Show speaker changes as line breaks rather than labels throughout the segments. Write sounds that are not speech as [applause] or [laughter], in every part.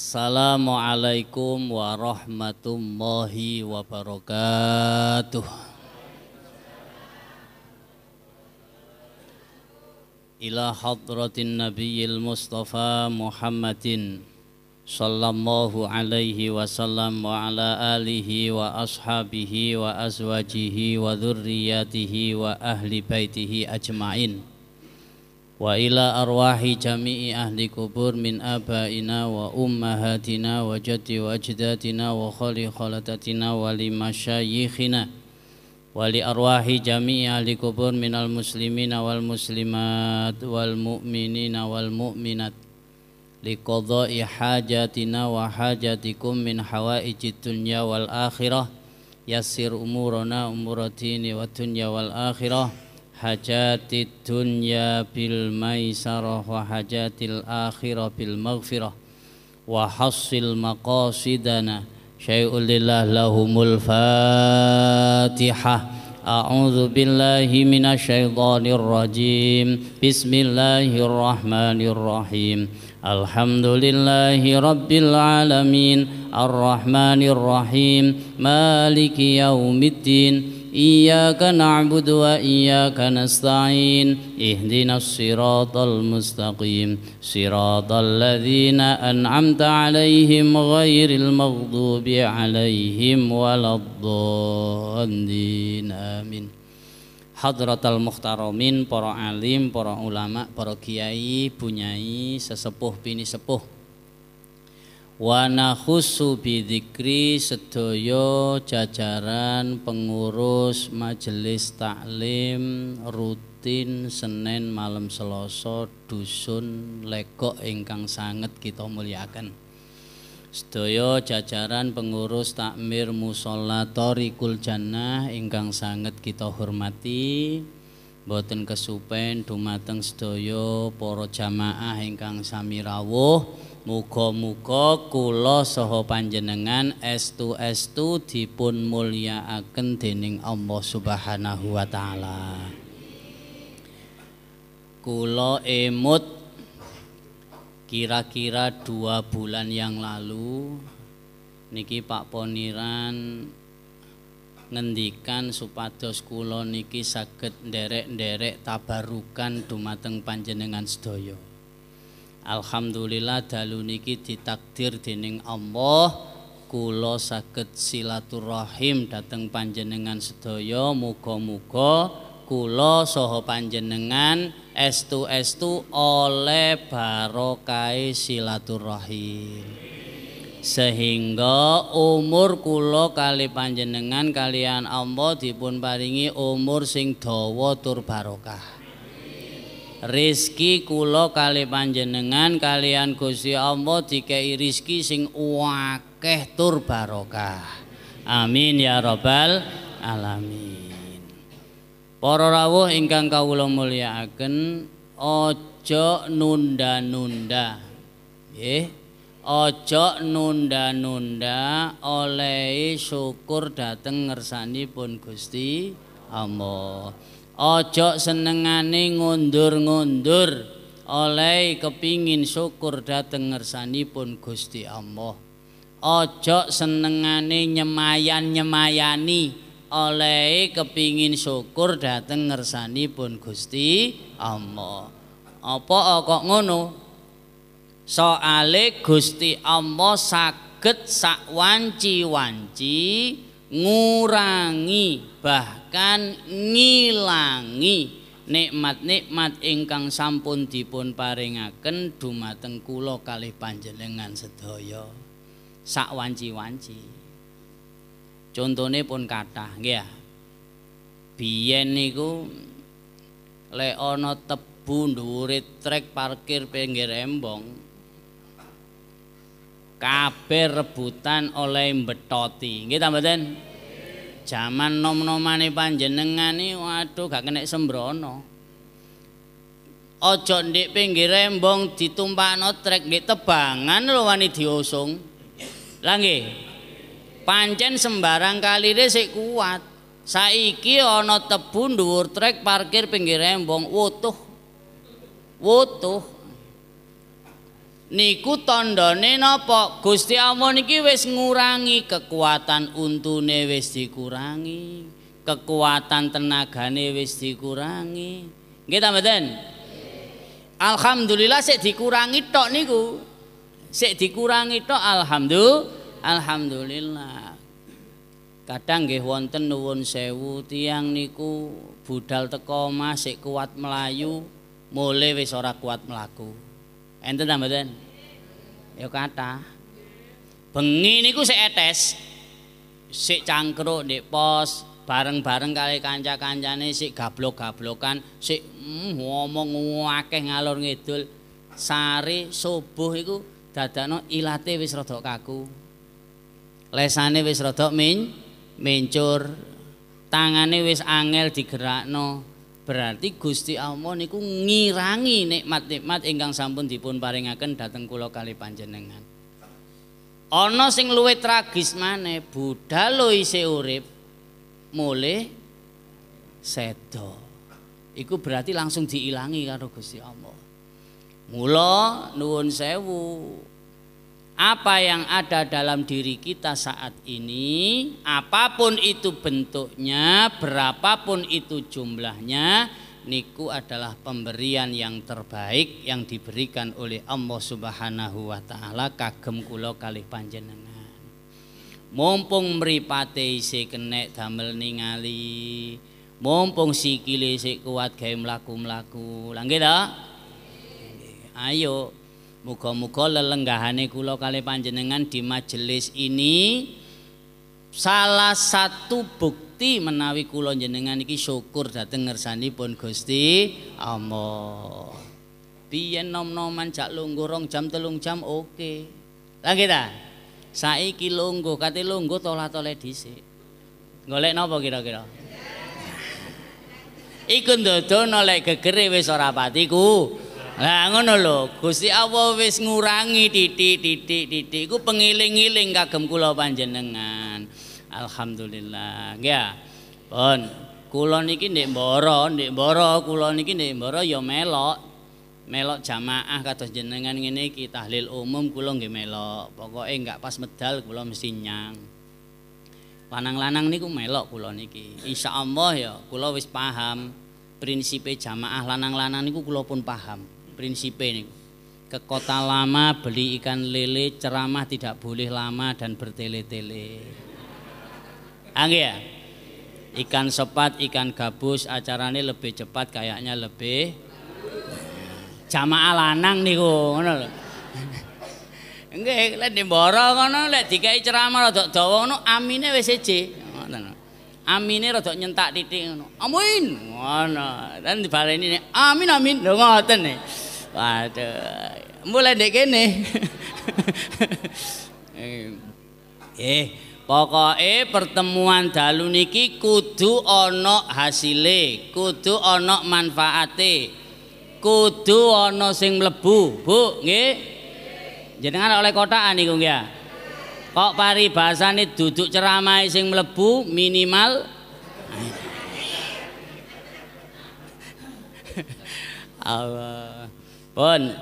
Assalamualaikum warahmatullahi wabarakatuh. Ila hadratin Nabiyil Mustafa Muhammadin sallallahu alaihi wasallam wa ala alihi wa ashabihi wa azwajihi wa dhurriyyatihi wa ahli baitihi ajmain. وإلى أرواح جميع أهل قبور من آبائنا وأمهاتنا وجد وأجدادنا وخال خالتنا ولمشايخنا ولأرواح جميع أهل قبور من المسلمين والمسلمات والمؤمنين والمؤمنات لقضاء حاجاتنا وحاجاتكم من حوائج الدنيا والآخرة يسر أمورنا أمور الدين والدنيا والآخرة حاجات الدنيا بالميسرة وحاجات الآخرة بالمغفرة وحصل مقاصدنا شيء لله لهم الفاتحة أعوذ بالله من الشيطان الرجيم بسم الله الرحمن الرحيم الحمد لله رب العالمين الرحمن الرحيم مالك يوم الدين إياك نعبد وإياك نستعين اهدنا الصراط المستقيم صراط الذين أنعمت عليهم غير المغضوب عليهم ولا الضالين آمين حضرت المختارمين para alim, para ulama, para kiai, bunyai, sesepuh, bini sepuh, wa nakhussu bidzikri sedaya jajaran pengurus majelis taklim rutin Senin malam Selasa dusun legok ingkang sangat kita muliakan sedaya jajaran pengurus takmir musala tori Jannah ingkang sangat kita hormati boten kesupen dumateng sedaya para jamaah ingkang sami rawuh Muga-muga kula saha panjenengan estu-estu dipun mulyaaken dening Allah Subhanahu wa taala. Kula emut kira-kira dua bulan yang lalu niki Pak Poniran ngendikan supados kula niki saged nderek-nderek tabarukan dumateng panjenengan sedaya. Alhamdulillah dalu niki ditakdir dening Allah kula saged silaturahim dateng panjenengan sedaya muga-muga kula saha panjenengan estu-estu oleh barokai silaturahim sehingga umur kula kali panjenengan kalian Allah dipun paringi umur sing dawa tur barokah rizki kulo kali panjenengan kalian Gusti Allah dikei rizki sing wakeh tur barokah. Amin ya robbal alamin. Para rawuh ingkang kawula mulyakaken ojo nunda-nunda. Nggih. ojo nunda-nunda oleh syukur dateng pun Gusti Allah. Ojo senengane ngundur-ngundur oleh kepingin syukur dateng ngersani pun Gusti Allah. Ojo senengane nyemayan-nyemayani oleh kepingin syukur dateng ngersani pun Gusti Allah. Apa kok ngono? Soale Gusti Allah saged sakwanci-wanci ngurangi bahkan ngilangi nikmat-nikmat ingkang sampun dipun paringaken dumateng kula kalih panjenengan sedaya sak wanci-wanci contone pun kathah nggih ya biyen niku lek ana tebu dhuwure trek parkir pinggir embong kabeh rebutan oleh mbetoti. nggih ta jaman nom-nomane panjenengane waduh gak kenek sembrono. Ojo ndek pinggir rembong ditumpakno trek nggih tebangan lho wani diusung. Lah pancen sembarang kalire sik kuat. Saiki ana tebu dhuwur trek parkir pinggir rembong utuh. Utuh. niku tandane napa Gusti Allah niki wis ngurangi kekuatan untune wis dikurangi kekuatan tenagane wis dikurangi nggih ta mboten Alhamdulillah sik dikurangi tok niku sik dikurangi tok alhamdulillah alhamdulillah kadang nggih wonten nuwun sewu tiang niku budal teko masih kuat melayu mulai wis ora kuat melaku Enten ta mboten? Ya kathah. Bengi niku sik etes. Sik cangkruk ndek pos, bareng-bareng kali kanca-kancane sik gablok-gablokan, sik mm, ngomong akeh ngalor ngidul. Sari subuh iku dadakno ilate wis rada kaku. Lesane wis rada min mencur, tangane wis angel digerakno berarti Gusti Allah niku ngirangi nikmat-nikmat ingkang sampun dipun paringaken dhateng kula kali panjenengan. Ana sing luwih tragis maneh, budaloi lo isih urip mulih sedo. Iku berarti langsung diilangi karo Gusti Allah. Mula nuwun sewu, apa yang ada dalam diri kita saat ini, apapun itu bentuknya, berapapun itu jumlahnya, niku adalah pemberian yang terbaik yang diberikan oleh Allah Subhanahu wa taala kagem kula kalih panjenengan. Mumpung mripate isih kenek damel ningali, mumpung sikile isih kuat gawe mlaku-mlaku. Lah Ayo Muga-muga lelenggahane kula kali panjenengan di majelis ini salah satu bukti menawi kula jenengan iki syukur dhateng ngersanipun Gusti Allah. Biyen nom-noman jak lungguh rong jam telung jam oke. lagi Lah kita saiki lungguh kate lungguh tolah-toleh dhisik. Golek napa kira-kira? Iku ndodono lek gegere wis ora patiku. Lah ngono lho, Gusti Allah wis ngurangi titik-titik-titik iku pengiling-iling kagem kula panjenengan. Alhamdulillah. Ya. Pun kula niki ndek mboro, ndek mboro kula niki ndek mboro ya melok. Melok jamaah kados jenengan ngene iki tahlil umum kula nggih melok. Pokoke enggak pas medal kula mesti nyang. Lanang-lanang niku melok kula niki. Insyaallah ya kula wis paham prinsipe jamaah lanang-lanang niku kula pun paham prinsipe ini. Ke kota lama beli ikan lele, ceramah tidak boleh lama dan bertele-tele. ya? Ikan sepat, ikan gabus, acaranya lebih cepat, kayaknya lebih jamaah lanang nih ngono lihat di borong ndembara ngono tiga i ceramah rotok towo ngono aminnya WCC, aminnya rotok nyentak titik ngono. Amin. Ngono. Dan di nih amin amin lho ngoten nih. Waduh, mulai dek ini, [laughs] eh, pokoknya pertemuan dalu niki kudu ono hasile, kudu ono manfaate. Kudu ono sing mlebu, Bu, nggih. Jenengan oleh kotakan niku ya? Kok paribasane duduk ceramah sing mlebu minimal [laughs] Allah pun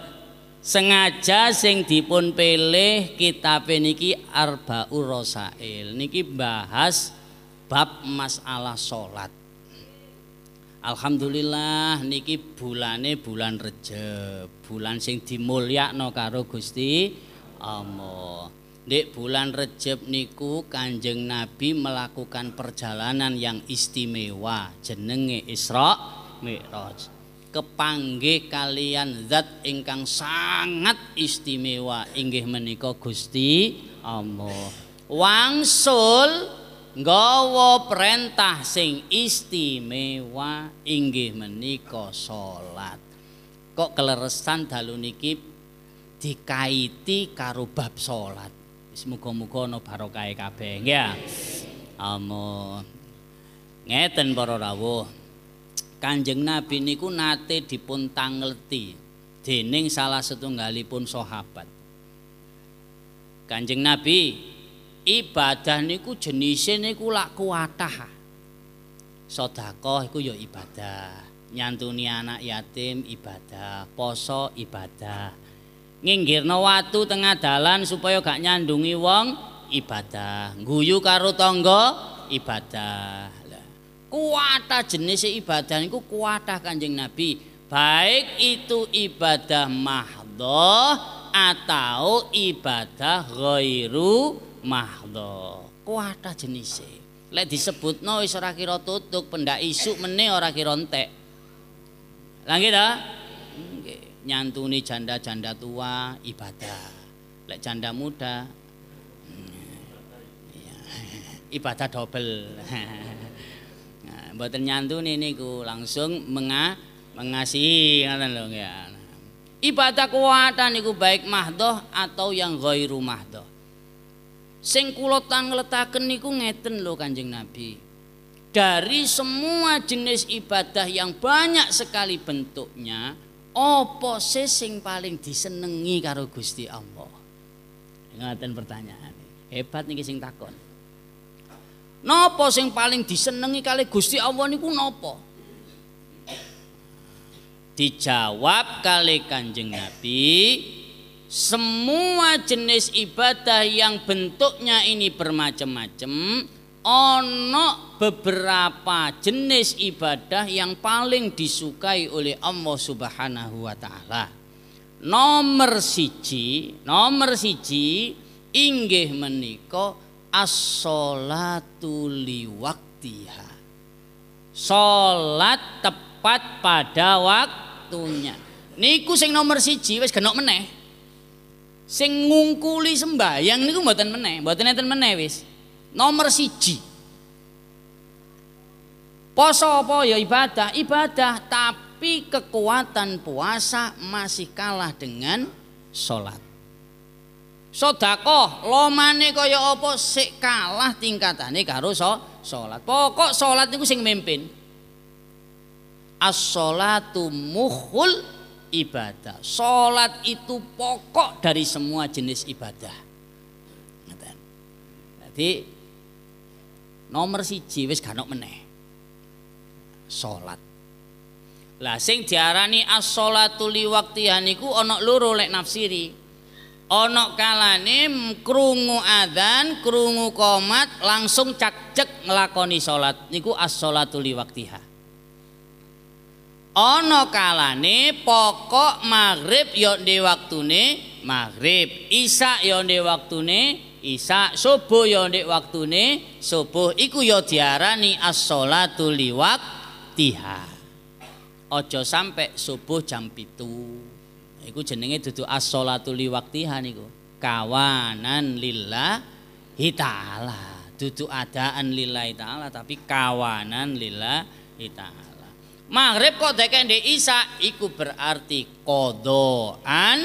sengaja sing dipun pilih kitab niki Arbaur Rasail niki bahas bab masalah salat. Alhamdulillah niki bulane bulan Rejab, bulan sing dimulyakno karo Gusti Allah. di bulan Rejab niku Kanjeng Nabi melakukan perjalanan yang istimewa jenenge Isra Mi'raj kepanggih kalian zat ingkang sangat istimewa inggih menika Gusti Allah wangsul nggawa perintah sing istimewa inggih menika salat kok keleresan dalu niki dikaiti karo bab salat wis muga-muga ana barokahe kabeh ya amun ngeten para rawuh Kanjeng Nabi niku nate dipun tangleti dening salah setunggalipun sahabat. Kanjeng Nabi ibadah niku jenisnya niku lak kuatah. Sedekah iku ya ibadah, nyantuni anak yatim ibadah, poso ibadah. Nginggirno watu tengah dalan supaya gak nyandungi wong ibadah. Guyu karo tangga ibadah. Kuatah jenis ibadah niku kuatah Kanjeng Nabi. Baik itu ibadah mahdo atau ibadah ghairu mahdo Kuatah jenis e. Lek disebut wis ora kira tutuk, pendak isuk mene ora kira entek. Lah Nyantuni janda-janda tua ibadah. Lek janda muda hmm. iya. [laughs] ibadah dobel. [laughs] mboten ini, ku langsung menga mengasihi ngoten lho ya. Ibadah kuatan niku baik mahdoh atau yang ghairu mahdoh. Sing kula tangletaken niku ngeten lho Kanjeng Nabi. Dari semua jenis ibadah yang banyak sekali bentuknya, opo sih sing paling disenengi karo Gusti Allah? Ngoten pertanyaan. Hebat niki sing takon. Nopo sing paling disenengi kali Gusti Allah niku nopo. Dijawab kali Kanjeng Nabi, semua jenis ibadah yang bentuknya ini bermacam-macam, ono beberapa jenis ibadah yang paling disukai oleh Allah Subhanahu wa taala. Nomor siji, nomor siji inggih menika as-sholatu liwaktiha. Salat tepat pada waktunya. Niku sing nomor siji wis genok meneh. Sing ngungkuli sembahyang niku mboten meneh, mboten enten meneh wis. Nomor siji. Poso apa ya ibadah? Ibadah tapi kekuatan puasa masih kalah dengan sholat. Sedekah lomane kaya apa sik kalah tingkatane karo salat. Pokok salat niku sing mimpin. As-salatu mukhul ibadah. Salat itu pokok dari semua jenis ibadah. Jadi nomor siji wis ganok meneh. Salat. Lah sing diarani as-salatu liwaktiha niku ana loro lek nafsiri ana kalane krungu adzan krungu komat langsung cakcek ngelakoni salat niku as-salatu liwaktiha ana kalane pokok maghrib yo ndek waktune maghrib isya yo ndek waktune isa subuh yo ndek waktune subuh iku yo diarani as-salatu liwaktiha sampai subuh jam pitu Iku jenenge dudu as li waktiha niku. Kawanan lillah ta'ala. Dudu adaan lillahi ta'ala tapi kawanan lillah ta'ala. Maghrib kok deke ndek Isa iku berarti qodoan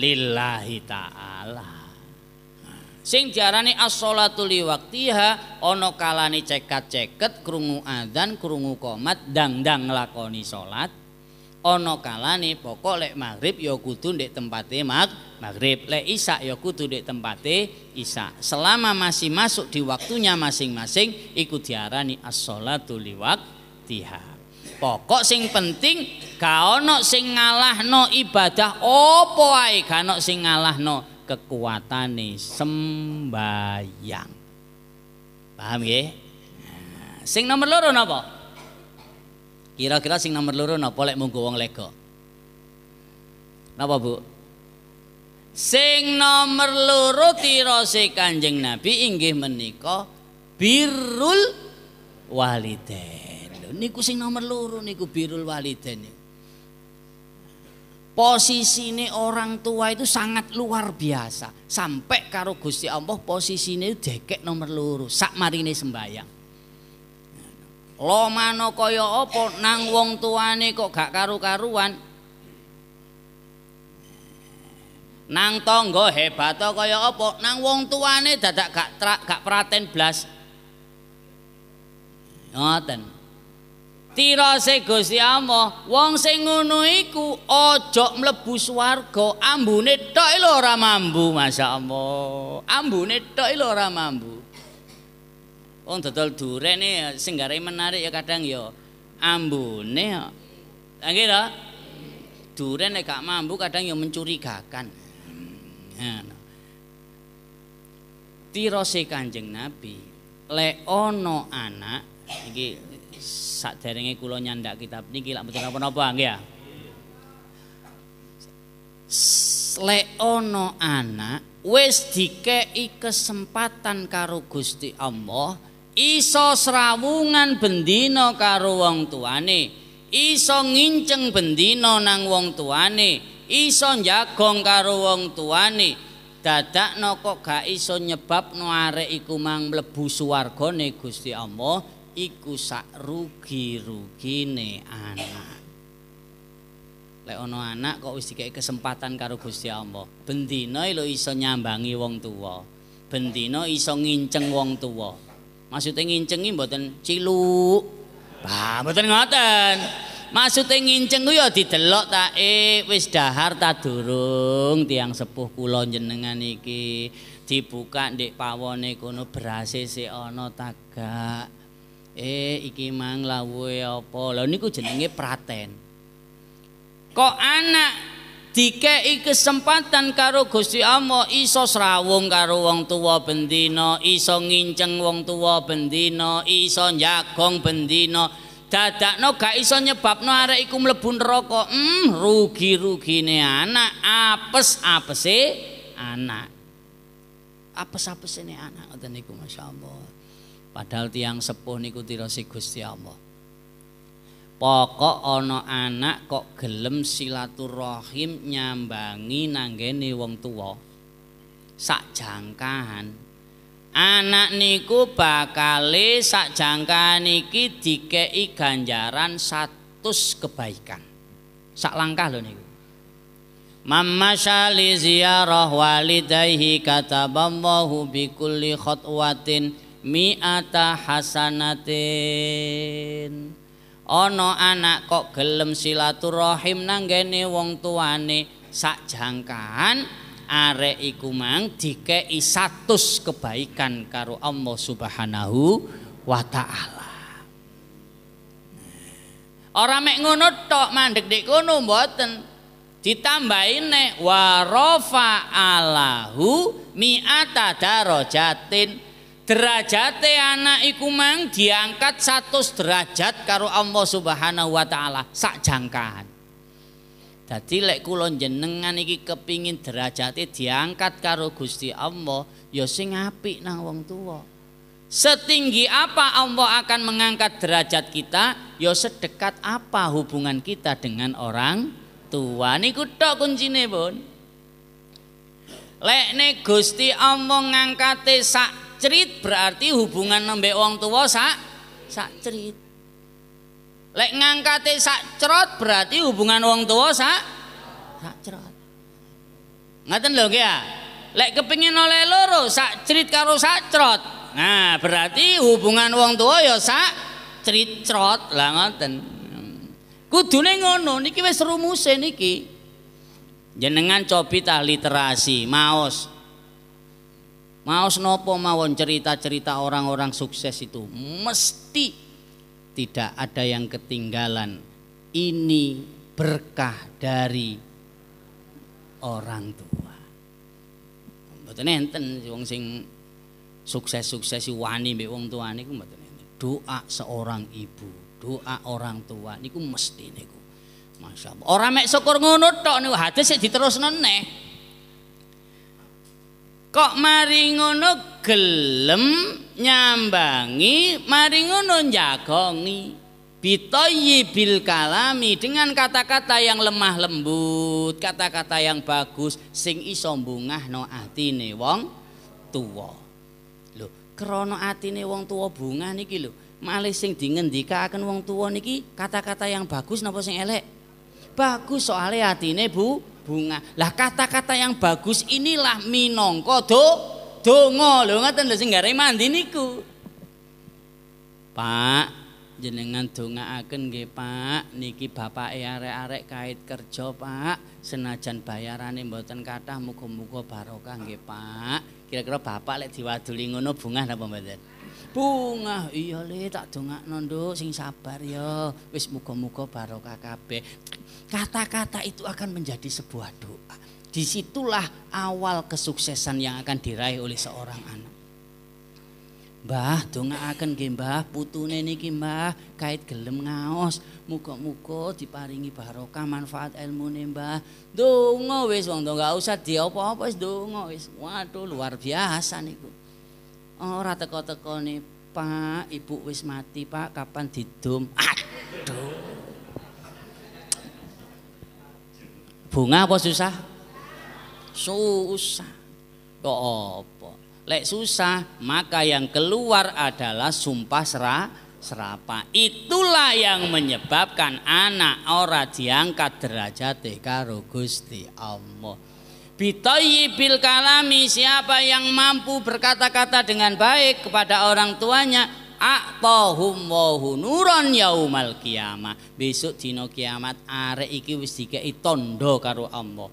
lillahi ta'ala. Sing diarani as li waktiha ana kalane cekat-ceket krungu adzan krungu komat dangdang lakoni salat Ono kalane pokok lek maghrib ya kudu ndek tempate mag maghrib lek isak ya kudu ndek tempate isak selama masih masuk di waktunya masing-masing iku diarani as-shalatu liwaqtiha pokok sing penting ga ono sing ngalahno ibadah opo ae ga ono sing ngalahno kekuatane sembayang paham nggih nah, sing nomor loro napa Kira-kira sing nomor loro napa lek munggo wong lega? Napa, Bu? Sing nomor loro tirose Kanjeng Nabi inggih menika birrul walidain. Niku sing nomor loro niku birrul Posisi ini orang tua itu sangat luar biasa. Sampai karo Gusti Allah posisine dekek nomor loro sak marine sembayang. lomano kaya apa nang wong tuane kok gak karu-karuan nang tangga hebat kaya apa nang wong tuane dadak gak tra, gak praten blas ngoten tirase Gusti Allah wong sing ngono iku aja mlebu swarga ambune tok lho ora mambu masyaallah ambune tok lho ora mambu wong oh, dodol nih singgara ini menarik ya kadang yo ya. ambune ya. ya nih angin to? Duren nih gak mampu kadang yo mencurigakan. Hmm, Tirose Kanjeng Nabi, Leono ana anak saat saderenge kula nyandak kitab niki lak mboten apa apa nggih ya. Leono ana anak wis dikei kesempatan karo Gusti Allah iso serawungan bendina karo wong tuane iso nginceng bendina nang wong tuane iso njagong karo wong tuane Dadakno kok gak iso nyebab no arek iku mang mlebu suwargane Gusti Allah iku sak rugi rugine anak lek ono anak kok wis dikek kesempatan karo Gusti Allah Bendina lo iso nyambangi wong tua Bendina iso nginceng wong tua maksudnya ngincengi mboten ciluk bah mboten ngoten maksudnya nginceng ya didelok ta eh wis dahar ta durung tiang sepuh kulon jenengan iki dibuka di pawone kono berase si ono tagak eh iki mang lawe apa lho niku jenenge praten kok anak dikei kesempatan karo Gusti Allah iso srawung karo wong tua bendina iso nginceng wong tuwa bendina iso njagong bendina no gak iso no arek iku mlebu neraka hmm rugi-rugine anak apes-apese anak apes-apesene anak ngoten niku masyaallah padahal tiang sepuh niku tirasi Gusti Allah Pokok ono anak kok gelem silaturahim nyambangi nanggene wong tua Sak jangkahan. Anak niku bakale sak jangkahan iki dikei ganjaran satu kebaikan. Sak langkah lo niku. Mamma syali ziarah walidayhi kataballahu bi khotwatin mi'ata hasanatin ana anak kok gelem silaturahim nanggene wong tuane sak jangkaan arek iku mang dikei status kebaikan karo Allah Subhanahu wa taala. Ora mek ngono tok mandek dik kono mboten. Ditambahi nek warafa alahu mi'ata darajatin derajat anak iku mang diangkat satu derajat karo Allah Subhanahu wa taala sak jangkaan. Dadi lek kula jenengan iki kepingin derajate diangkat karo Gusti Allah, ya sing apik nang wong tua. Setinggi apa Allah akan mengangkat derajat kita, ya sedekat apa hubungan kita dengan orang tua. Niku tok kuncine, Bun. Lek ne Gusti Allah ngangkate sak cerit berarti hubungan nembe uang tua sak sak cerit. Lek ngangkate sak cerot berarti hubungan uang tua sak sak cerot. Ngaten loh ya. Lek kepingin oleh loro sak cerit karo sak cerot. Nah, berarti hubungan uang tua ya sak cerit cerot lah ku Kudune ngono niki wis rumuse niki. Jenengan cobi tah literasi, maos Mau nopo mawon cerita-cerita orang-orang sukses itu mesti tidak ada yang ketinggalan. Ini berkah dari orang tua. Mboten enten wong sing sukses-sukses wani mbek wong tua niku mboten enten. Doa seorang ibu, doa orang tua niku mesti niku. Masyaallah. Ora mek syukur ngono tok niku hadis sik diterusno neh kok mari ngono gelem nyambangi mari ngono jagongi bitoyibil kalami dengan kata-kata yang lemah lembut, kata-kata yang bagus sing iso no atine wong tua. Lho, krono atine wong tua bunga niki lho, malih sing akan wong tuwa niki kata-kata yang bagus napa sing elek? Bagus soalnya atine Bu bunga. Lah kata-kata yang bagus inilah minongko do donga. Lho ngoten lho sing mandi niku. Pak, jenengan agen nggih Pak, niki bapak arek-arek kait kerja Pak, senajan yang buatan kathah muga-muga barokah nggih Pak. Kira-kira bapak lek diwaduli ngono bunga napa mboten? Bunga, iya le tak dongak nondo sing sabar yo ya. Wis muga-muga barokah kabeh. Kata-kata itu akan menjadi sebuah doa. Disitulah awal kesuksesan yang akan diraih oleh seorang anak. Mbah, dongaaken akan Mbah, putune niki Mbah, kait gelem ngaos. muko muko diparingi barokah manfaat nih Mbah. Dungo wis wong donga usah diopo-opo wis donga wis. Waduh luar biasa niku. Oh, ora teko nih, Pak, ibu wis mati, Pak, kapan didum? Aduh. Bunga apa susah? Susah. Kok apa? Lek susah, maka yang keluar adalah sumpah serah serapa. Itulah yang menyebabkan anak ora diangkat derajat karo Gusti Allah bil kalami siapa yang mampu berkata-kata dengan baik kepada orang tuanya a'tahum wa hunuron yaumal kiamat Besok dino kiamat arek iki wis dikeki tandha karo Allah.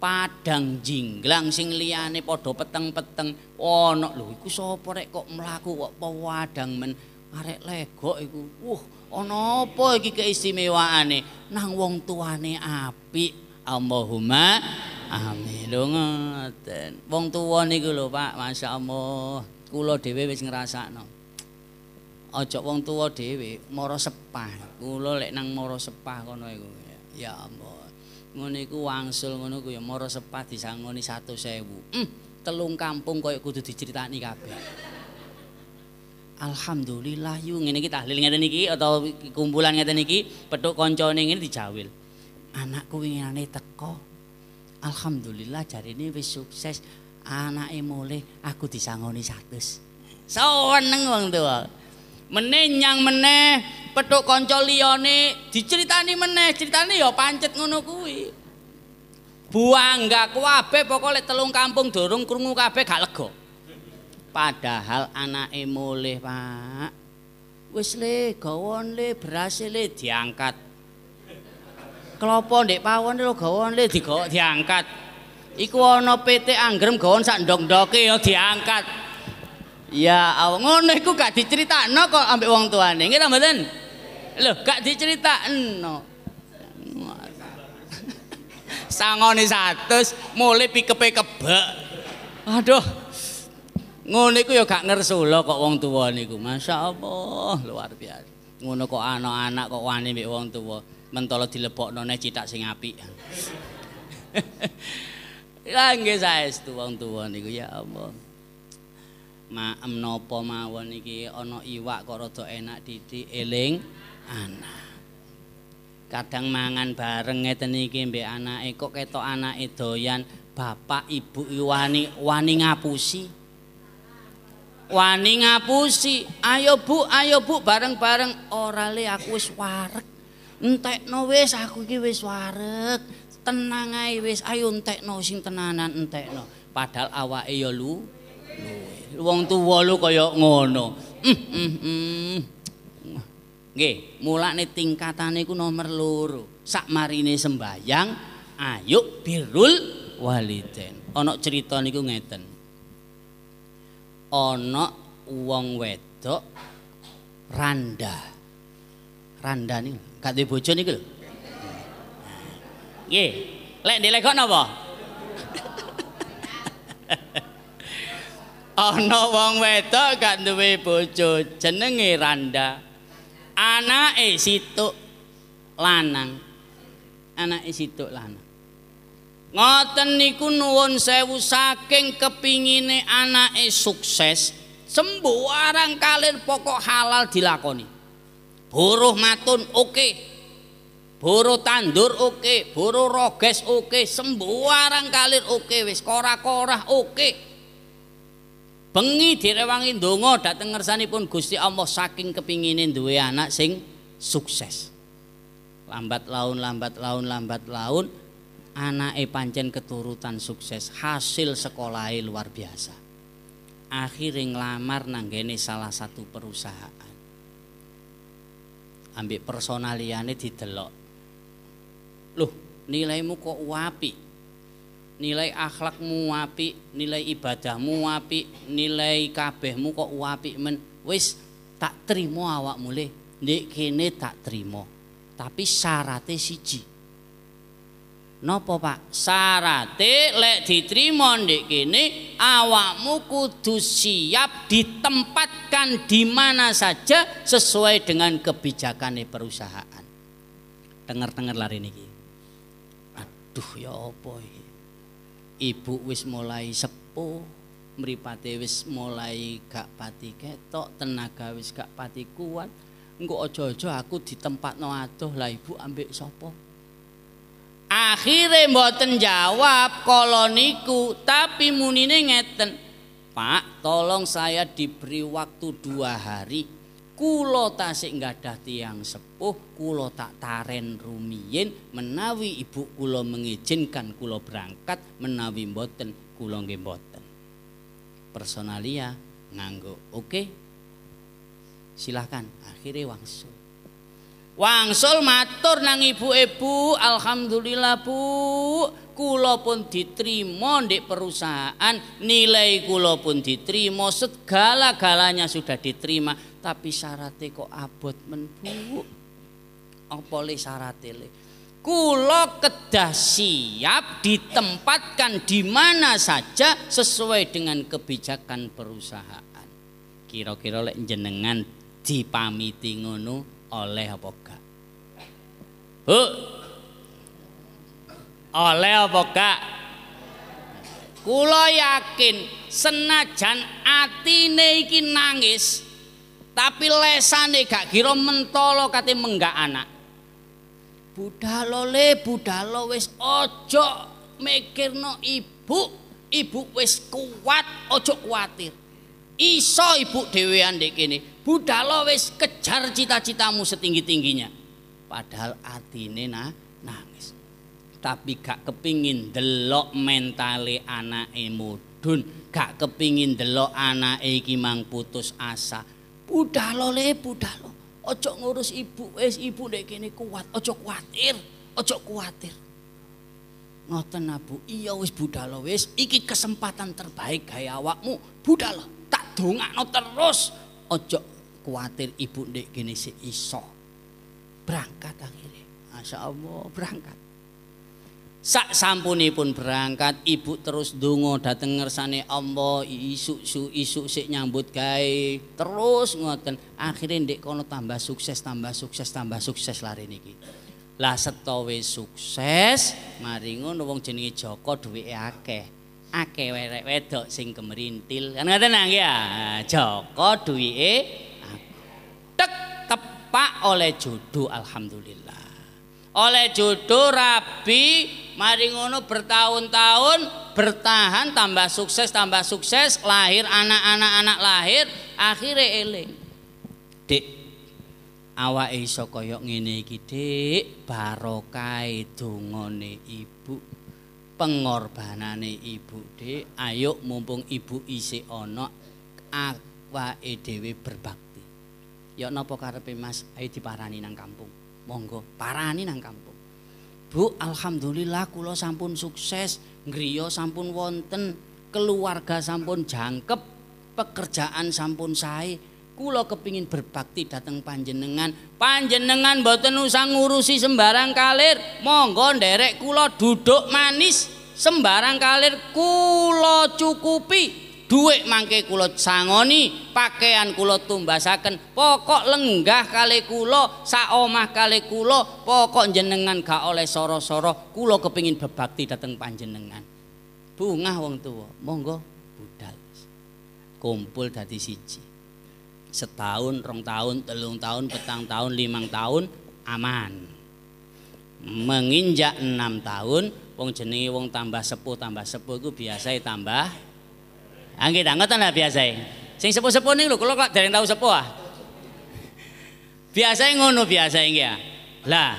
Padang jingglang sing liyane padha peteng-peteng ono oh, lho iku sapa rek kok melaku kok pewadang men arek legok iku. Wuh, ana apa iki keistimewaane? Nang wong tuane apik. Allahumma amin. Lho ngoten. Wong tuwa niku lho Pak, masyaallah. Kula dhewe wis ngrasakno. Aja wong tuwa dhewe mara sepah. Kula lek nang mara sepah kono iku ya Allah. Ya ngono iku wangsul ngono ku ya mara sepah disangoni 100.000. Hmm, telung kampung koyo kudu diceritani kabeh. Alhamdulillah yu ngene iki tahlil ngene niki atau kumpulan ngene niki petuk kancane ngene dijawil anakku ingane teko alhamdulillah jarine wis sukses anak mulai aku disangoni 100 seneng wong tuwa meneh yang meneh petuk kanca diceritani meneh ceritani ya pancet ngono kuwi buangga kabeh pokoke pokoknya telung kampung dorong krungu kabeh gak lega padahal anak mulai Pak wis le gawon le berhasil le diangkat Klopo ndek pawon lho gawone digawok diangkat. Iku ana PT anggrem gawon sak ndok-ndoke ya diangkat. Ya Allah, ngono iku gak diceritakno kok ambek wong tuane. Nggih ta mboten? Lho, gak diceritakno. [laughs] Sangone 100 mulai pikepe kebak. Aduh. Ngono iku ya gak ngersula kok wong tuwa niku. Masyaallah, luar biasa. Ngono kok anak-anak kok wani mbek wong tuwa mentolo dilepokno neh cita sing apik. [laughs] Lah nggih saestu wong tuwa ya Allah. Maem napa mawon iki ono iwak kok rada enak didik eling anak. Kadang mangan bareng ngeten iki mbek anake kok ketok anake doyan bapak ibu iwani wani ngapusi. Wani ngapusi. Ayo Bu, ayo Bu bareng-bareng ora le aku wis wareg. entekno wis aku iki wis wareg tenang ae wis ayo entekno sing tenanan entekno padahal awake ya lu wong tuwa lu kaya ngono mm, mm, mm. nggih mulane tingkatane iku nomor loro sakmarine sembayang ayo birrul walidain ana cerita niku ngeten ana wong wedok randa randa niku Gak duwe bojo niku lho. Nggih. Lek dilekok napa? [laughs] Ana wong wedok gak duwe bojo jenenge Randa. Anake situk lanang. Anake situk lanang. Ngoten niku nuwun sewu saking kepingine anake sukses sembuh warang kalir pokok halal dilakoni buruh matun oke buruh tandur oke buruh roges oke sembuarang kalir oke wis kora-korah oke bengi direwangi dongo dateng pun Gusti Allah saking kepinginin duwe anak sing sukses lambat laun lambat laun lambat laun e pancen keturutan sukses hasil sekolahnya luar biasa akhirnya ngelamar nanggene salah satu perusahaan ambil personaliane didelok. Loh, nilaimu kok uapi, Nilai akhlakmu apik, nilai ibadahmu apik, nilai kabehmu kok uapi men. Wis tak terima awak mulai Ndek kene tak terima, Tapi syaratnya siji. Nopo Pak? Syaratnya lek diterima ndek kene awakmu kudu siap ditempatkan di mana saja sesuai dengan kebijakan perusahaan. Dengar-dengar lari niki. Aduh ya apa Ibu wis mulai sepuh, mripate wis mulai gak pati ketok, tenaga wis gak pati kuat. Engko aja-aja aku ditempatno adoh lah ibu ambek sapa? akhirnya mboten jawab koloniku tapi munine ngeten Pak tolong saya diberi waktu dua hari kulo tasik ada tiang sepuh kulo tak taren rumiyin menawi ibu kulo mengizinkan kulo berangkat menawi mboten kulo nggih personalia nganggo oke okay? silahkan akhirnya wangsul Wangsul matur nang ibu-ibu, alhamdulillah Bu, kula pun diterima di perusahaan, nilai kula pun diterima, segala-galanya sudah diterima, tapi syaratnya kok abot men Bu. Apa le syaratnya le? Kulo kedah siap ditempatkan di mana saja sesuai dengan kebijakan perusahaan. Kira-kira lek jenengan dipamiti ngono oleh apa gak? Bu. Oleh apa gak? Kula yakin senajan atine iki nangis tapi lesane gak kira mentolo kate menggak anak. Budalo le budalo wis ojo mikirno ibu, ibu wis kuat ojo kuatir iso ibu Dewi ndek kene budhalo wis kejar cita-citamu setinggi-tingginya padahal atine nena nangis tapi gak kepingin delok mentale anak emudun, gak kepingin delok anak iki mang putus asa budhalo le budhalo ojo ngurus ibu wis ibu dek ini kuat ojo khawatir, ojo No ngoten abu iya wis budhalo wis iki kesempatan terbaik gawe awakmu budhalo dongakno terus ojo kuatir ibu ndek gini si iso berangkat akhirnya Masya Allah berangkat sak sampunipun berangkat ibu terus dungo dateng ngersane Allah isuk su isuk sik nyambut gay, terus ngoten akhirnya dek kono tambah sukses tambah sukses tambah sukses lari niki lah setowe sukses mari ngono wong jenenge Joko duweke akeh ake werek wedok sing kemerintil. Kan ngoten nang ya. Nah, Joko E, tek tepak oleh jodoh alhamdulillah. Oleh jodoh rabi mari ngono bertahun-tahun bertahan tambah sukses tambah sukses lahir anak-anak anak lahir akhirnya eling. Dik awake iso kaya ngene iki Dik barokah e dungane ibu pengorbanane ibu de ayo mumpung ibu isi ono awake dhewe berbakti ya nopo karepe Mas ayo diparani nang kampung monggo parani nang kampung Bu alhamdulillah kulo sampun sukses ngriya sampun wonten keluarga sampun jangkep pekerjaan sampun sae Kulo kepingin berbakti datang panjenengan. Panjenengan boten usah ngurusi sembarang kalir. Monggo nderek kulo duduk manis sembarang kalir kulo cukupi. Duit mangke kulo sangoni, pakaian kulo tumbasaken. Pokok lenggah kali kulo, saomah kali kulo, pokok jenengan gak oleh soro-soro. Kulo kepingin berbakti datang panjenengan. bunga wong tua, monggo budal. Kumpul dari siji setahun rong tahun telung tahun petang tahun limang tahun aman menginjak enam tahun wong jenenge wong tambah sepuh tambah sepuh itu biasa tambah angin anggota lah biasa sing sepuh sepuh nih lo kalau kok dari tahu sepuh ah biasa ngono biasa ya ah. lah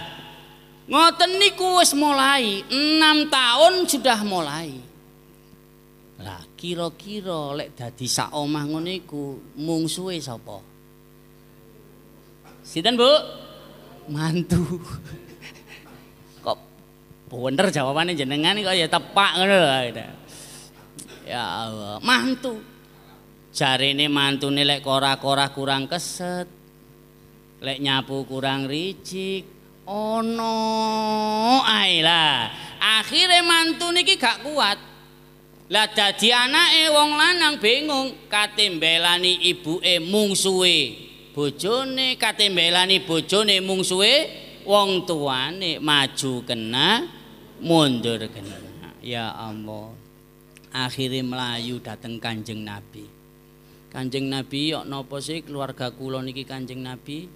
ngoten niku wis mulai enam tahun sudah mulai lah kira-kira lek dadi sak omah ngono iku mungsuhe sapa Sinten Bu mantu [laughs] kok bener jawabannya jenengan kok ya tepak ngono lho gitu. ya Allah mantu jari ini mantu nih lek kora-kora kurang keset lek nyapu kurang ricik ono oh, ayolah. akhirnya mantu niki gak kuat lah dadi anake wong lanang bingung katembelani ibuke mungsuwe bojone katembelani bojone mungsuwe wong tuane maju kena mundur kena. Ya Allah. Akhirnya melayu dateng Kanjeng Nabi. Kanjeng Nabi yok napa sih keluarga kula niki Kanjeng Nabi?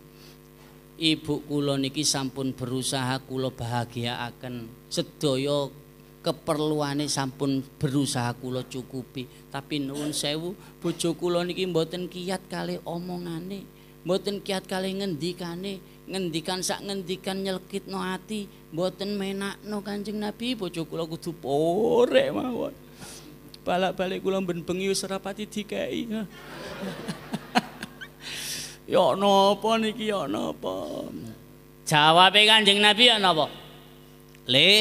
Ibu kula niki sampun berusaha bahagia akan sedoyok keperluan keperluane sampun berusaha kula cukupi tapi nuwun sewu bojo kula niki mboten kiat kali omongane mboten kiat kali ngendikan ngendikane ngendikan sak ngendikan nyelkit no ati mboten no Kanjeng Nabi bojo kula kudu pore mawon balak-balik kula ben bengi serapati dikai [laughs] ya napa niki ya napa jawabe Kanjeng Nabi ya napa le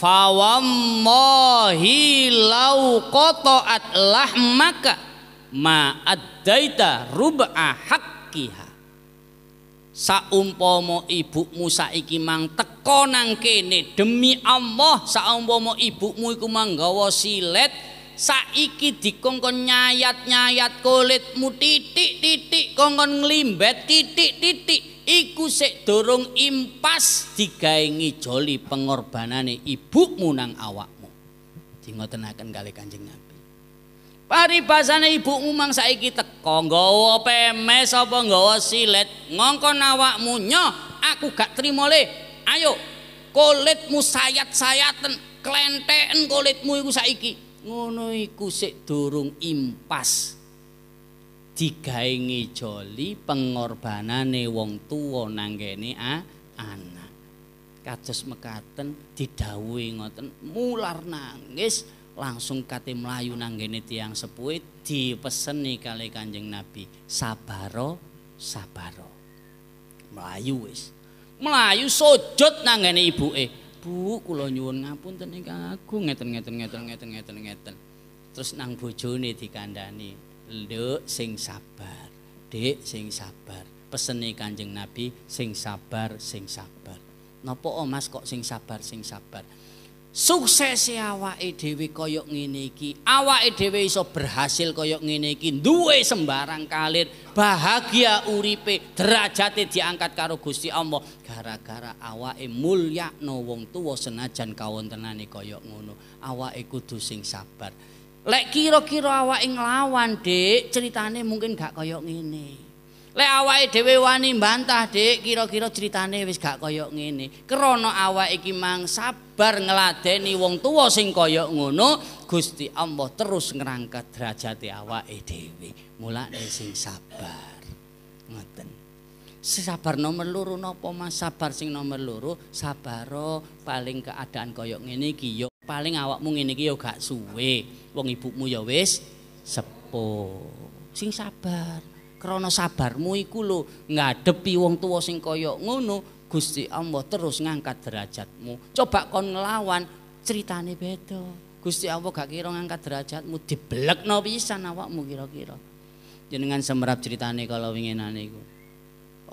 fawallahi lau qata'at lahmaka Maka addaita rub'a haqqiha saumpama ibumu saiki mang teko nang kene demi Allah Saumpomo ibumu iku manggawa silet saiki dikongkon nyayat-nyayat kulitmu titik-titik kongkon nglimbet titik-titik iku sik durung impas digawe ngijoli pengorbanane ibumu nang awakmu. Dingotenaken kali Kanjeng Nabi. Paribasane ibumu mang saiki teko nggawa pemes apa nggawa silet ngongkon awakmu nyoh aku gak trimo le. Ayo kulitmu sayat-sayaten klenteken kulitmu iku saiki. Ngono iku sik durung impas digawe ngijoli pengorbanane wong tuwa nanggene anak. Kados mekaten didhawuhi ngoten, mular nangis langsung kate mlayu nanggene tiang sepuhe dipeseni kali Kanjeng Nabi, sabaro sabaro. Mlayu wis. Mlayu sujud nanggene ibuke. Bu, kula nyuwun ngapunten ingkang agung ngeten ngeten ngeten ngeten ngeten ngeten. Terus nang bojone dikandani. Dek sing sabar, dek sing sabar. Pesene Kanjeng Nabi sing sabar, sing sabar. Napa oh Mas kok sing sabar, sing sabar? sukses awake dhewe kaya ngene iki awake dhewe iso berhasil kaya ngene iki duwe sembarang kalir bahagia uripe derajate diangkat karo Gusti Allah gara-gara awake no wong tuwa senajan kawontenane kaya ngono awake kudu sing sabar Lek kira-kira awake nglawan, Dik, ceritane mungkin gak kaya ngene. Lek awake dhewe wani mbantah, Dik, kira-kira ceritane wis gak kaya ngene. Krana awake iki mang sabar ngladeni wong tuwa sing kaya ngono, Gusti Allah terus ngerangkat derajate awake dhewe. Mulane sing sabar. Ngoten. Sabar nomor loro napa Mas? Sabar sing nomor loro, sabaro paling keadaan kaya ngene iki paling awakmu ngene iki ya gak suwe wong ibumu ya wis sepuh sing sabar krana sabarmu iku lho ngadepi wong tuwa sing kaya ngono Gusti Allah terus ngangkat derajatmu coba kon nglawan ceritane beda Gusti Allah gak kira ngangkat derajatmu diblekno pisan awakmu kira-kira jenengan semerap ceritane kalau winginane iku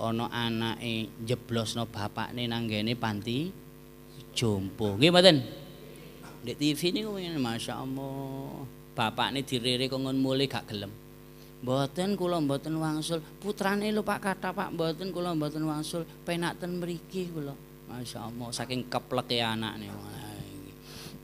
ana anake jeblosno bapakne nang gene panti jompo nggih mboten di TV niku ngene Masya Allah. Bapak ini diriri kongon mulai gak gelem. Mboten kula mboten wangsul, putrane lho Pak kata Pak mboten kula mboten wangsul, penaten mriki kula. Masya Allah saking kepleke anak nih.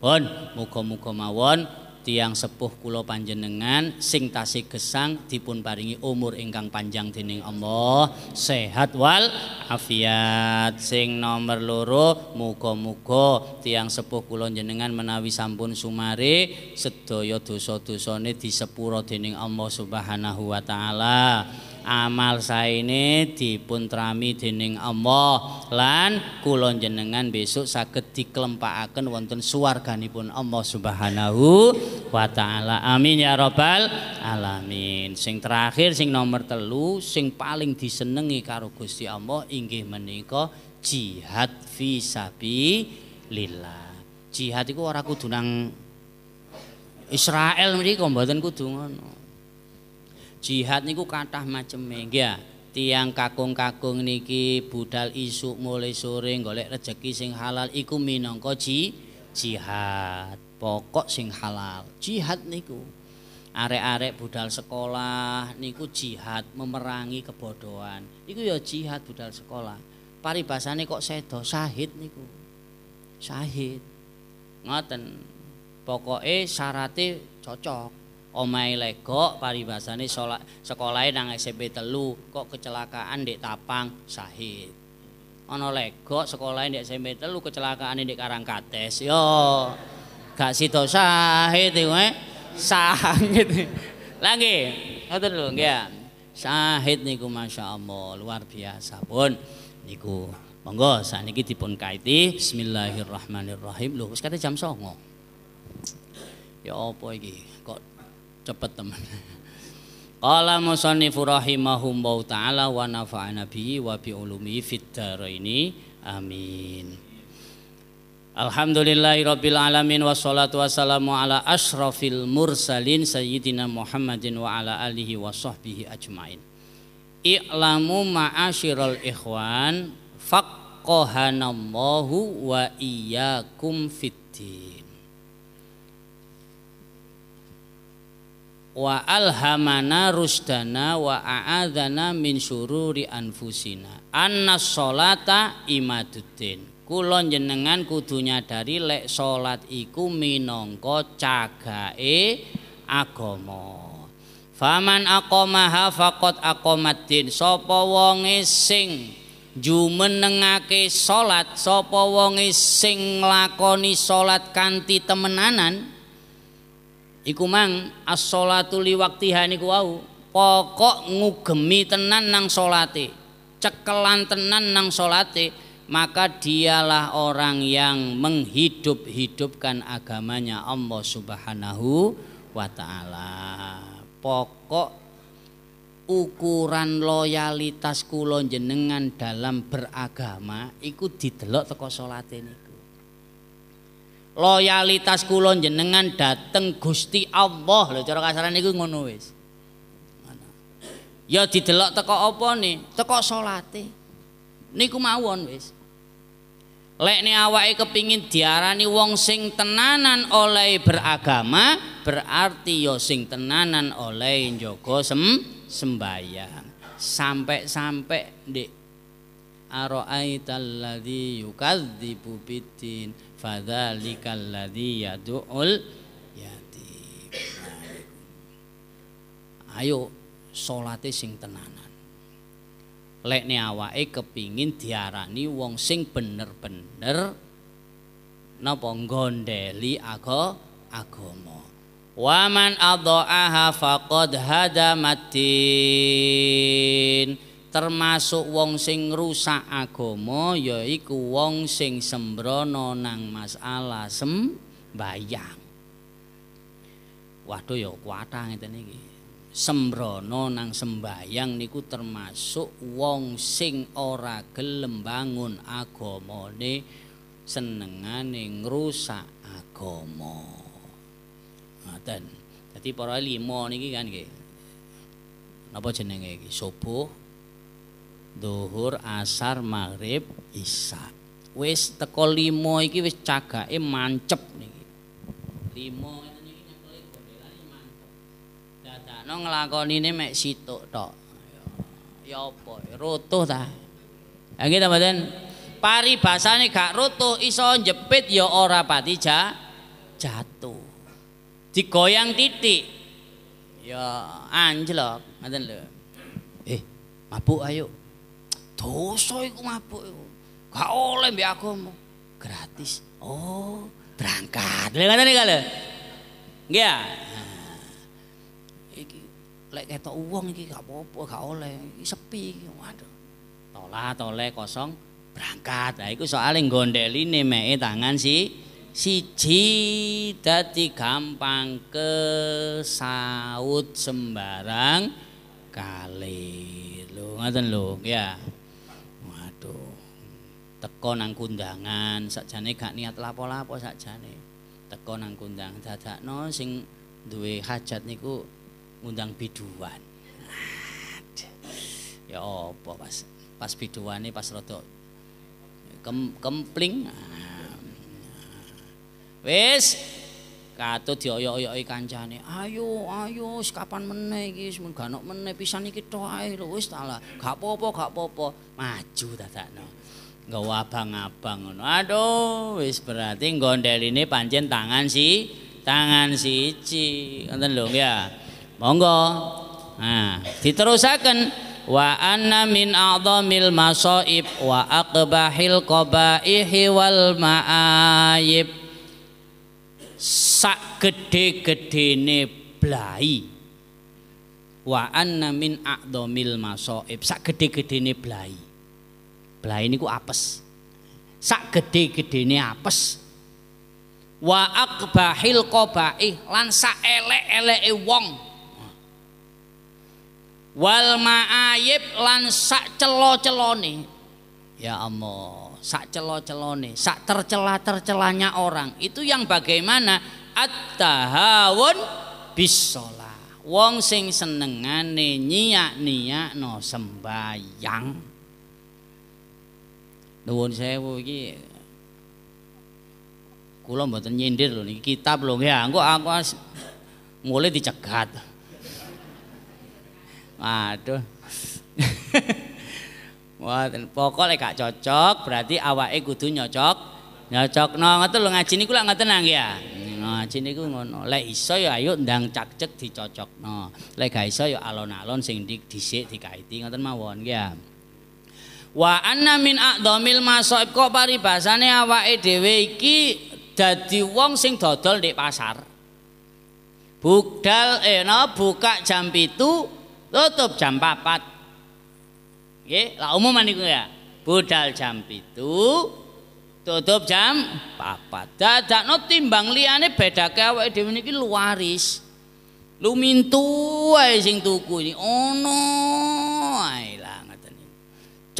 Pun muga-muga mawon tiang sepuh Kulo panjenengan sing tasik gesang dipun paringi umur ingkang panjang dening Allah sehat wal afiat sing nomor loro muko muko. tiang sepuh Kulo jenengan menawi sampun sumare sedoyo dosa di disepuro dening Allah Subhanahu wa taala amal saene dipuntrami dening Allah lan kulon jenengan besok akan diklempakaken wonten pun Allah Subhanahu wa taala. Amin ya robbal alamin. Sing terakhir sing nomor telu sing paling disenengi karo Gusti Allah inggih menika jihad fi lila Jihad iku tunang kudu nang Israel mriko mboten kudu ngono. Jihad niku kathah maceme mega ah. Tiang kakung-kakung niki budal isuk mulai sore golek rezeki sing halal iku minong ji jihad. Pokok sing halal. Jihad niku. Arek-arek budal sekolah niku jihad memerangi kebodohan. Iku ya jihad budal sekolah. Paribasane kok sedo sahid niku. Sahid. Ngoten. Pokoke syaratnya cocok. Omai lego paribasane sekolah nang SMP telu kok kecelakaan di Tapang Sahid ono lego sekolah di SMP telu kecelakaan di Karangkates yo gak Sito sahid itu eh sahid lagi [laughs] ngoten dulu ya sahid niku Masya Allah luar biasa pun niku monggo kita pun kaiti bismillahirrahmanirrahim lu sekarang jam songo ya apa lagi cepet teman. Qala musannifu rahimahumullahu taala wa nafa'ana bihi wa bi ulumi fid dharaini. Amin. Alhamdulillahirabbil alamin wassalatu wassalamu ala asyrafil mursalin sayyidina Muhammadin wa ala alihi wa sahbihi ajmain. I'lamu ma'asyiral ikhwan faqahanallahu wa iyyakum fid wa alhamana rusdana wa a'adana min syururi anfusina anna sholata imaduddin kulon jenengan kudunya dari lek sholat iku minongko cagae agomo faman akomaha faqad aqamaddin sopo wonge sing jumenengake sholat sopo wonge sing lakoni sholat kanti temenanan iku mang as li liwaktiha niku wau pokok ngugemi tenan nang solati cekelan tenan nang solati maka dialah orang yang menghidup-hidupkan agamanya Allah Subhanahu wa taala. Pokok ukuran loyalitas kula jenengan dalam beragama iku didelok teko salate niku. Loyalitas kulon jenengan dateng Gusti Allah lho cara kasaran niku ngono wis. Ya didelok teko apa nih? Teko salate. Niku mawon wis. Lekne awake kepingin diarani wong sing tenanan oleh beragama, berarti ya sing tenanan oleh njaga sem sembayang. Sampai-sampai Ndek. Ara'aital ladzi yukadzibu biddin Fadzalikal ladzi yad'ul yatim. Nah, ayo salate sing tenanan. Lekne awake kepingin diarani wong sing bener-bener napa ngondeli aga agama. Waman adha'aha faqad hadamatin termasuk wong sing rusak agama yaiku wong sing sembrono nang masalah sembayang waduh ya kuatah ngeten iki sembrono nang sembayang niku termasuk wong sing ora gelem bangun agamane senengane ngrusak agama Ngaten. dadi para limo niki kan nggih napa jenenge iki subuh Duhur, asar, maghrib, isya. Wis teko limo iki wis cagake mancep niki. Limo niki nyekel iki mancep. Dadakno nglakonine mek sitok tok. Ya apa, ya rotoh ta. Ya kita mboten paribasane gak rotoh iso jepit ya ora pati ja, jatuh. Digoyang titik. Ya anjlok, ngoten lho. Eh, mabuk ayo. Dosa iku mabuk iku. Gak oleh mbek agama. Gratis. Oh, berangkat. Lha ngene iki lho. Nggih ya. Nah, iki lek ketok wong iki gak apa-apa, gak oleh. Iki sepi iki. Waduh. Tolah tole kosong berangkat. Lah iku soalé gondeline meke tangan si siji dadi gampang ke saut sembarang kali lu ngaten lu ya teko nang kundangan sakjane gak niat lapo-lapo sakjane teko nang kundang dadakno sing duwe hajat niku ngundang biduan ya apa pas pas biduane pas rada Kem, kempling nah, wis katut dioyok-oyoki kancane ayo ayo kapan meneh iki wis gak meneh pisan iki tok ae lho wis ta lah gak apa-apa gak apa-apa maju dadakno nggawa abang-abang Aduh, wis berarti ini pancen tangan si tangan siji. nonton lho ya. Monggo. Nah, diterusakan. wa anna min a'zamil masaib wa aqbahil qabaihi wal ma'ayib sak gede gede ne blai wa anna min a'zamil masaib sak gede gede ne blai belah ini ku apes. Sak gede gede ini apes. Wa akbahil kobai lan sak elek-eleke wong. Wal ma'ayib lan sak celo-celone. Ya Allah, sak celo-celone, sak tercela-tercelanya orang. Itu yang bagaimana at-tahawun bisolah. Wong sing senengane nyiak nyiak no sembayang nuwun sewu iki kula mboten nyindir lho niki kitab lho nggih engko aku mulai dicegat waduh Wah, [laughs] pokoknya gak cocok, berarti awake kudu nyocok, nyocok. No, ngoten lo ngaji niku lak ngoten nang ya. Ngaji niku ngono. Lek iso ya ayo ndang cakcek dicocok. No, lek gak iso ya alon-alon sing dik dhisik dikaiti ngoten mawon ya. Wa anna min a'dhamil masaib kok paribasane awake dhewe iki dadi wong sing dodol di pasar. Bukdal eno eh, buka jam itu tutup jam papat. Nggih, lah umum niku ya. Budal jam itu tutup jam Dada no timbang liyane bedake awake dhewe niki luaris Lumintu ae sing tuku iki ono ae lang.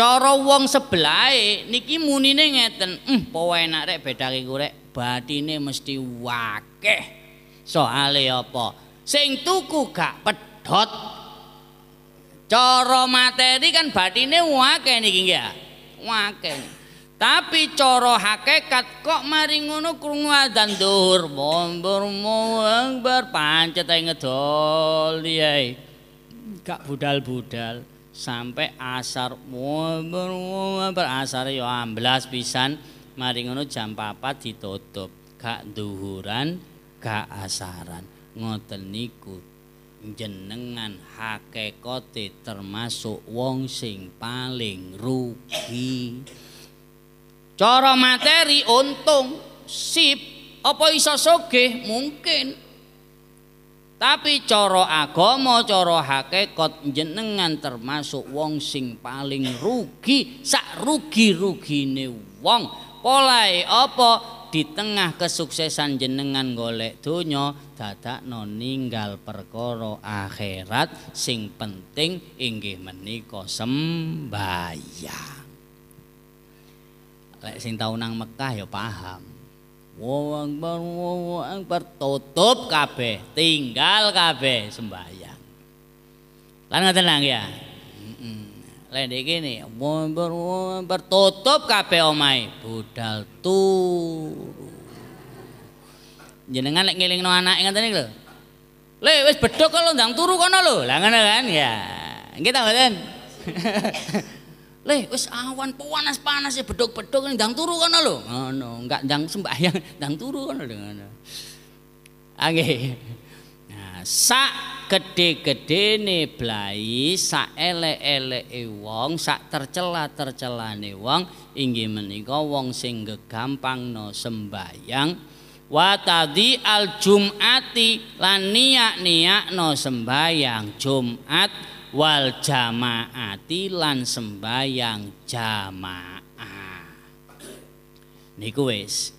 Cara wong sebelahe niki munine ngeten, "Eh, hm, powe enak rek bedake ku rek, batine mesti wakeh." Soale apa? Sing tuku gak pedhot. Cara materi kan batine wakeh niki nggih. Wakeh. Tapi cara hakikat kok mari ngono krungu adzan zuhur, mumbur mumbur pancet ae ngedol, Gak budal-budal. sampai asar ber asar yo ya amblas pisan mari ngono jam papat ditutup gak duhuran gak asaran ngoten niku jenengan hakekote termasuk wong sing paling rugi cara materi untung sip apa iso sugih mungkin tapi coro agama, coro kot jenengan termasuk wong sing paling rugi, sak rugi-rugine rugi wong. Polai opo di tengah kesuksesan jenengan golek donya dadakno ninggal perkoro akhirat sing penting inggih meniko sembahyang. Lek sing tau nang Mekah ya paham. Allahu Akbar, Allahu Akbar, tutup kabeh, tinggal kabeh sembahyang. Lan ngoten nang ya. Heeh. Lah gini, kene, Allahu Akbar, Allahu Akbar, tutup kabeh omahe, budal turu. Jenengan lek ngelingno anak ingat iki lho. Le wis bedhok kok lo turu kono lho. Lah ngono kan ya. Nggih ta mboten? [laughs] Leh, wis awan panas-panas ya bedok-bedok ndang turu lo? Oh, no enggak jang sembahyang, jang [laughs] turu kono dengan ngono. Nggih. Nah, sak gede gedhene blai, sak ele ele wong, sak tercela-tercelane wong ingin menikah wong gampang no sembahyang wa tadi al jumati lan niak no sembahyang Jumat wal jamaati lan sembayang jamaah niku wis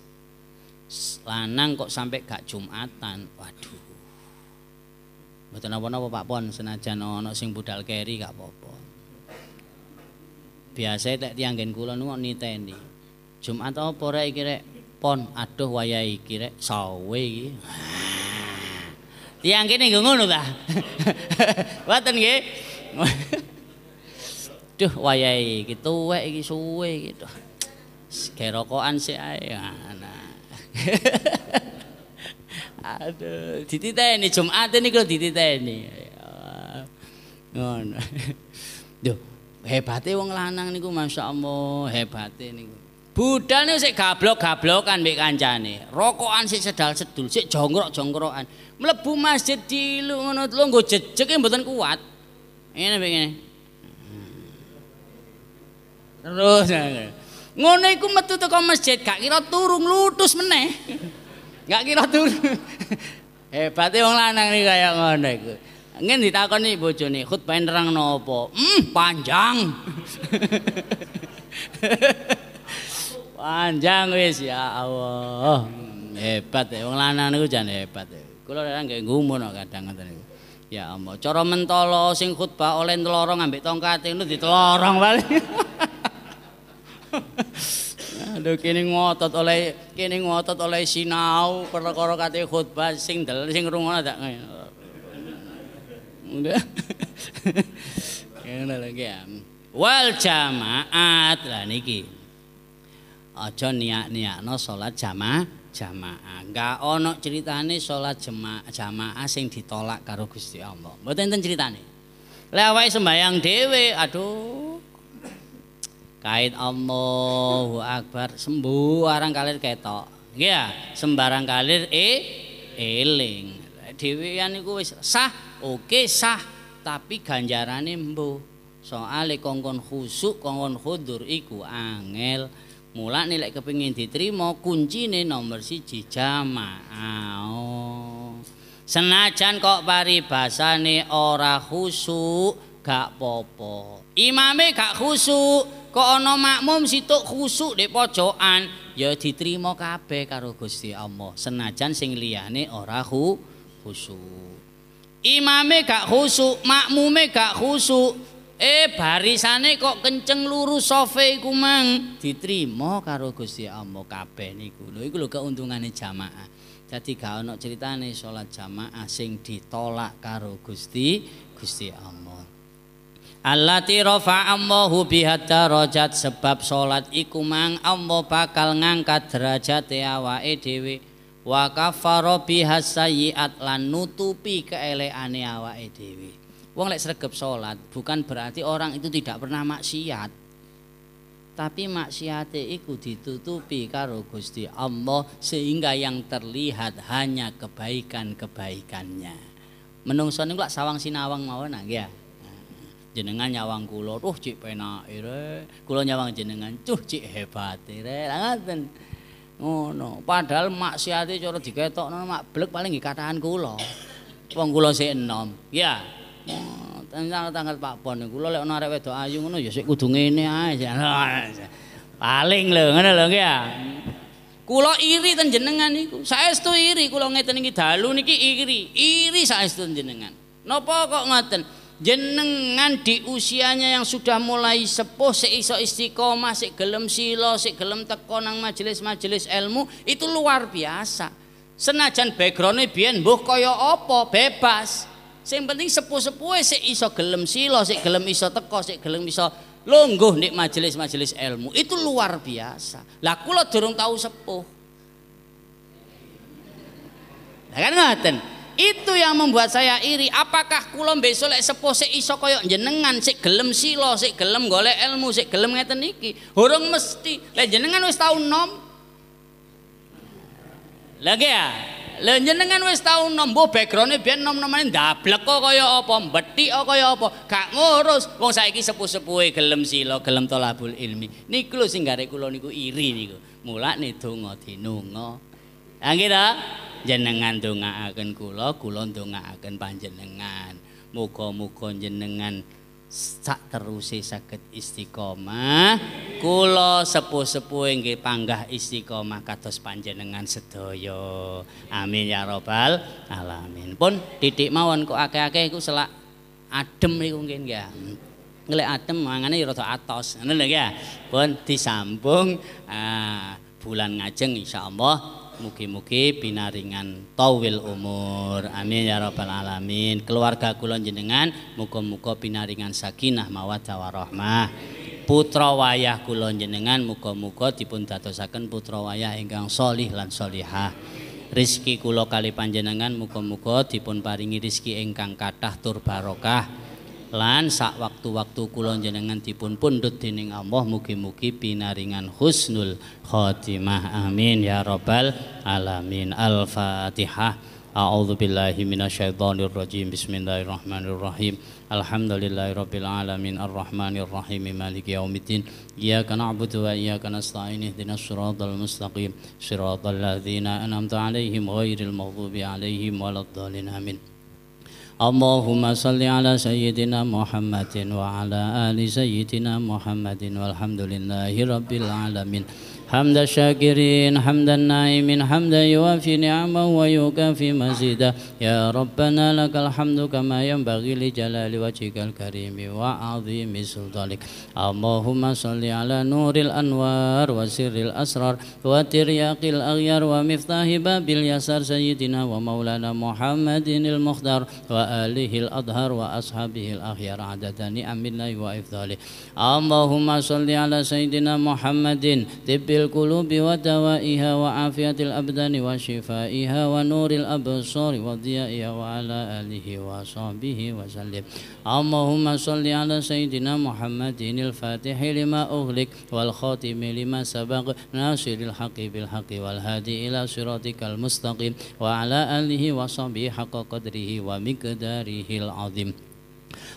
lanang kok sampai gak jumatan waduh Mboten napa-napa Pak Pon senajan ono sing budal keri gak apa-apa. Biasane tiang tianggen kula niku niteni. Jumat apa rek iki rek pon aduh wayahe iki rek sawe iki. Tiang kene nggo ngono ta. Waten [laughs] nggih. Duh wayahe iki tuwek iki suwe iki to. Gerokokan sik ae. Nah, nah. [laughs] Aduh, dititeni Jumat kok dititeni. Ya ngono. Duh, hebate wong lanang niku masyaallah, hebate niku. Budal ini sik gablok-gablokan mbek kancane. Rokokan sik sedal sedul, sik jongkrok-jongkrokan. Mlebu masjid dilu ngono lho nggo jejeg e mboten kuat. Ngene mbek ngene. Terus ngono iku metu teko masjid gak kira turu lutus meneh. Gak kira turu. Hebate wong lanang iki kaya ngono iku. Ngen ditakoni bojone, khutbah nerang nopo? Hmm, panjang. [laughs] Panjang wis ya Allah. Hmm, hebat ya wong lanang niku jan hebat ya. Kula ora nggih ngumun kadang ngoten niku. Ya Allah, cara mentolo sing khutbah oleh telorong ngambil tongkat itu ditelorong balik. [laughs] Aduh kene ngotot oleh kene ngotot oleh sinau perkara kate khutbah sing del sing rungono dak. Udah. Kene lagi. Wal jamaat lah niki. aja niat-niatno salat jamaah jamaah. Enggak ono critane salat jemaah jamaah sing ditolak karo Gusti Allah. Mboten enten critane. Lek awake sembahyang dhewe, aduh. Kait Allahu Akbar sembuh arang kalir ketok. Iya, sembarang kalir e eling. Dhewean iku wis sah, oke sah, tapi ganjarane mbuh. Soale kongkon khusuk, kongkon khudur iku angel. Mula nilai kepingin diterima kuncine nomor siji jamaah. Senajan kok paribasane ora khusyuk gak popo. Imame gak khusyuk kok ana makmum situk khusyuk di pojokan, ya diterima kabeh karo Gusti Allah. Senajan sing liyane ora khusyuk khusuk. Imame gak khusyuk, makmume gak khusyuk Eh barisane kok kenceng lurus sofe iku mang diterima karo Gusti Allah kabeh niku. Lho iku lho keuntungane jamaah. Jadi gak ono ceritane salat jamaah sing ditolak karo Gusti Gusti Allah. Allati rafa'allahu biha darajat sebab salat iku mang Allah bakal ngangkat derajate awake dhewe. Wa kafara biha sayyi'at lan nutupi keelekane awake dhewe. Wong lek sregep salat bukan berarti orang itu tidak pernah maksiat. Tapi maksiate iku ditutupi karo Gusti Allah sehingga yang terlihat hanya kebaikan-kebaikannya. Menungso niku lak sawang sinawang mawon nggih ya. Jenengan nyawang kula, "Duh, cik penak ire. Kula nyawang jenengan, "Cuh, cik hebate rek." Ngoten. Ngono. Padahal maksiate cara diketokno mak blek paling nggih kataan kula. Wong kula sik enom. Ya tangkat-tangkat Pak Pon niku kula lek ana arek wedok ayu ngono ya sik kudu ngene ae. [laughs] Paling lho ngono lho nggih ya. Kula iri ten jenengan niku. Saestu iri kula ngeten iki dalu niki iri. Iri saestu jenengan. Napa kok ngoten? Jenengan di usianya yang sudah mulai sepuh sik iso istiqomah, sik gelem sila, sik gelem teko nang majelis-majelis ilmu, itu luar biasa. Senajan backgroundnya biyen mbuh kaya apa, bebas. Sing penting sepuh sepuh sik iso gelem sila, sik gelem iso teko, sik gelem iso longgoh nek majelis-majelis ilmu. Itu luar biasa. Lah kula durung tahu sepuh. Lah kan ngoten. Itu yang membuat saya iri. Apakah kula besok lek sepuh sik iso kaya jenengan, sik gelem sila, sik gelem golek ilmu, sik gelem ngeten iki. Urung mesti. Lek jenengan wis tau nom. Lagi ya, jenengan wis tau nombo backgroundnya biar nom-nomane ndablek kok kaya apa, mbethik kok kaya apa, gak ngurus. Wong saiki sepuh-sepuhe gelem sila, gelem tolabul ilmi. Niku lho sing gare kula niku iri niku. Mulane donga dinonga. Ha nggih ta? Jenengan dongaaken kula, kula dongaaken panjenengan. Muga-muga jenengan sak teruse sakit istiqomah kula sepuh-sepuh yang panggah istiqomah kados panjenengan sedoyo, amin ya robbal alamin pun titik mawon kok ake akeh selak adem niku nggih ya. ngeliat adem mangane ya rada atos ngono ya, pun disambung ah, bulan ngajeng insyaallah mugi-mugi binaringan tawil umur. Amin ya rabbal alamin. Keluarga kulon jenengan muga-muga binaringan sakinah mawaddah warahmah. Putra wayah kulon jenengan muga-muga dipun dadosaken putra wayah ingkang solih lan solihah. Rizki kulo kali panjenengan muga-muga dipun paringi rizki ingkang katah tur barokah lan sak waktu-waktu kulon jenengan tipun pundut dening Allah mugi-mugi pinaringan husnul khotimah amin ya rabbal alamin al-fatihah A'udzu billahi minasyaitonir rajim. Bismillahirrahmanirrahim. Alhamdulillahirabbil alamin arrahmanir rahim maliki yaumiddin. Iyyaka na'budu wa iyyaka nasta'in ihdinas siratal mustaqim. Siratal ladzina an'amta 'alaihim ghairil maghdubi 'alaihim waladdallin. Amin. اللهم صل على سيدنا محمد وعلى آل سيدنا محمد والحمد لله رب العالمين حمد الشاكرين حمد النائمين حمدا يوافي نعما ويكافي مزيدا يا ربنا لك الحمد كما ينبغي لجلال وجهك الكريم وعظيم سلطانك اللهم صل على نور الأنوار وسر الأسرار وترياق الأغيار ومفتاح باب اليسار سيدنا ومولانا محمد المختار وآله الاظهر وأصحابه الأخيار عدد نعم الله وإفضاله اللهم صل على سيدنا محمد طب القلوب ودوائها وعافية الأبدان وشفائها ونور الأبصار وضيائها وعلى آله وصحبه وسلم اللهم صل على سيدنا محمد الفاتح لما أغلق والخاتم لما سبق ناصر الحق بالحق والهادي إلى صراطك المستقيم وعلى آله وصحبه حق قدره ومقداره العظيم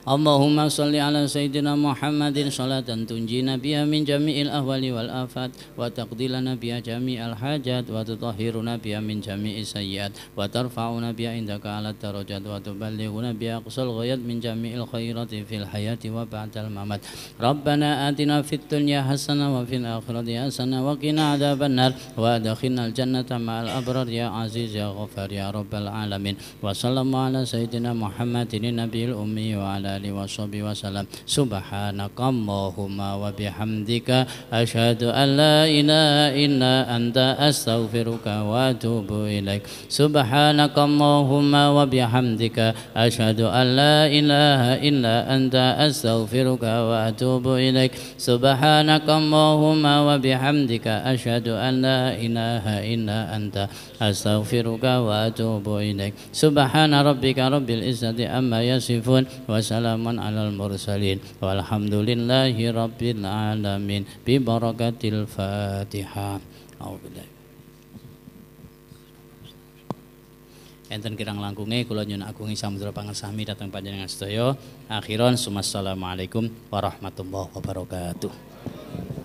اللهم صل على سيدنا محمد صلاة تنجينا بها من جميع الأهوال والآفات وتقضي لنا بها جميع الحاجات وتطهرنا بها من جميع السيئات وترفعنا بها عندك على الدرجات وتبلغنا بها أقصى الغايات من جميع الخيرات في الحياة وبعد الممات ربنا آتنا في الدنيا حسنة وفي الآخرة حسنة وقنا عذاب النار وأدخلنا الجنة مع الأبرار يا عزيز يا غفار يا رب العالمين وصلى الله على سيدنا محمد النبي الأمي وعلى آله وصحبه وسلم سبحانك اللهم وبحمدك أشهد أن لا إله إلا أنت أستغفرك وأتوب إليك سبحانك اللهم وبحمدك أشهد أن لا إله إلا أنت أستغفرك وأتوب إليك سبحانك اللهم وبحمدك أشهد أن لا إله إلا أنت أستغفرك وأتوب إليك سبحان ربك رب العزة أما يصفون وسلام على المرسلين والحمد لله رب العالمين ببركة الفاتحة enten kirang langkunge kula nyun agungi samudra pangersami dateng panjenengan sedaya akhiran sumassalamualaikum warahmatullahi wabarakatuh